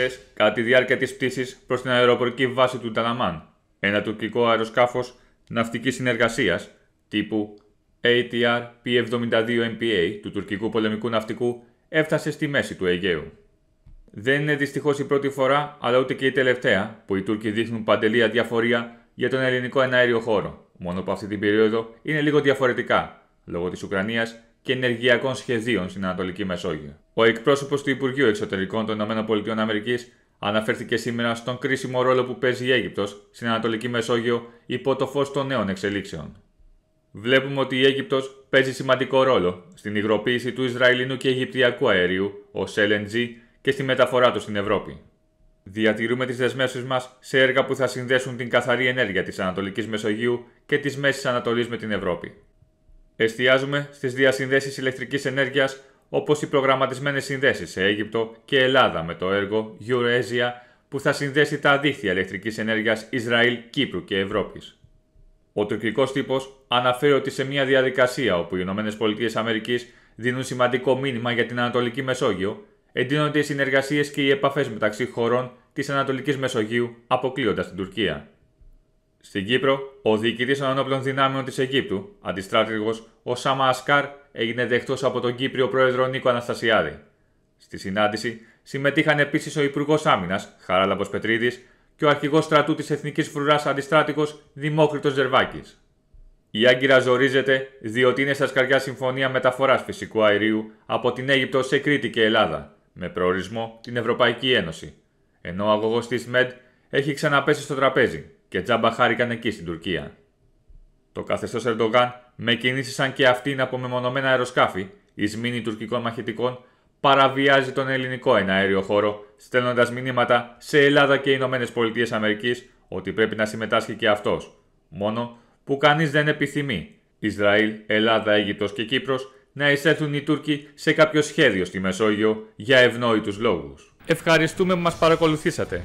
εχθέ κατά τη διάρκεια της πτήσης προς την αεροπορική βάση του Ταναμάν, ένα τουρκικό αεροσκάφος ναυτικής συνεργασίας τύπου ATR P-72MPA του τουρκικού πολεμικού ναυτικού έφτασε στη μέση του Αιγαίου. Δεν είναι δυστυχώς η πρώτη φορά, αλλά ούτε και η τελευταία, που οι Τούρκοι δείχνουν παντελή αδιαφορία για τον ελληνικό εναέριο χώρο, μόνο που αυτή την περίοδο είναι λίγο διαφορετικά, λόγω της Ουκρανίας και ενεργειακών σχεδίων στην Ανατολική Μεσόγειο. Ο εκπρόσωπος του Υπουργείου Εξωτερικών των ΗΠΑ αναφέρθηκε σήμερα στον κρίσιμο ρόλο που παίζει η Αίγυπτος στην Ανατολική Μεσόγειο υπό το φως των νέων εξελίξεων. Βλέπουμε ότι η Αίγυπτος παίζει σημαντικό ρόλο στην υγροποίηση του Ισραηλινού και Αιγυπτιακού αερίου ως LNG και στη μεταφορά τους στην Ευρώπη. Διατηρούμε τις δεσμεύσεις μας σε έργα που θα συνδέσουν την καθαρή ενέργεια της Ανατολικής Μεσογείου και της Μέσης Ανατολής με την Ευρώπη. Εστιάζουμε στις διασυνδέσεις ηλεκτρικής ενέργειας όπως οι προγραμματισμένες συνδέσεις σε Αίγυπτο και Ελλάδα με το έργο Eurasia που θα συνδέσει τα δίχτυα ηλεκτρικής ενέργειας Ισραήλ, Κύπρου και Ευρώπης. Ο τουρκικός τύπος αναφέρει ότι σε μια διαδικασία όπου οι ΗΠΑ δίνουν σημαντικό μήνυμα για την Ανατολική Μεσόγειο, εντείνονται οι συνεργασίες και οι επαφές μεταξύ χωρών της Ανατολικής Μεσογείου, αποκλείοντας την Τουρκία. Στην Κύπρο, ο διοικητής των ενόπλων δυνάμεων της Αιγύπτου, αντιστράτηγος ο Σάμα Ασκάρ, έγινε δεκτό από τον Κύπριο πρόεδρο Νίκο Αναστασιάδη. Στη συνάντηση συμμετείχαν επίσης ο Υπουργός Άμυνας, Χαράλαμπος Πετρίδης, και ο αρχηγός στρατού της Εθνικής Φρουράς Αντιστράτηγος Δημόκριτος Ζερβάκη. Η Άγκυρα ζορίζεται διότι είναι στα σκαριά συμφωνία μεταφοράς φυσικού αερίου από την Αίγυπτο σε Κρήτη και Ελλάδα, με προορισμό την Ευρωπαϊκή Ένωση, ενώ ο αγωγός της έχει ξαναπέσει στο τραπέζι και τζάμπα χάρηκαν εκεί στην Τουρκία. Το καθεστώς Ερντογάν με κινήσει σαν και αυτήν από μεμονωμένα αεροσκάφη, εις τουρκικών μαχητικών, παραβιάζει τον ελληνικό εναέριο χώρο, στέλνοντας μηνύματα σε Ελλάδα και Ηνωμένες Πολιτείες Αμερικής ότι πρέπει να συμμετάσχει και αυτός. Μόνο που κανείς δεν επιθυμεί Ισραήλ, Ελλάδα, Αίγυπτος και Κύπρος να εισέλθουν οι Τούρκοι σε κάποιο σχέδιο στη Μεσόγειο για ευνόητους λόγους. Ευχαριστούμε που μας παρακολουθήσατε.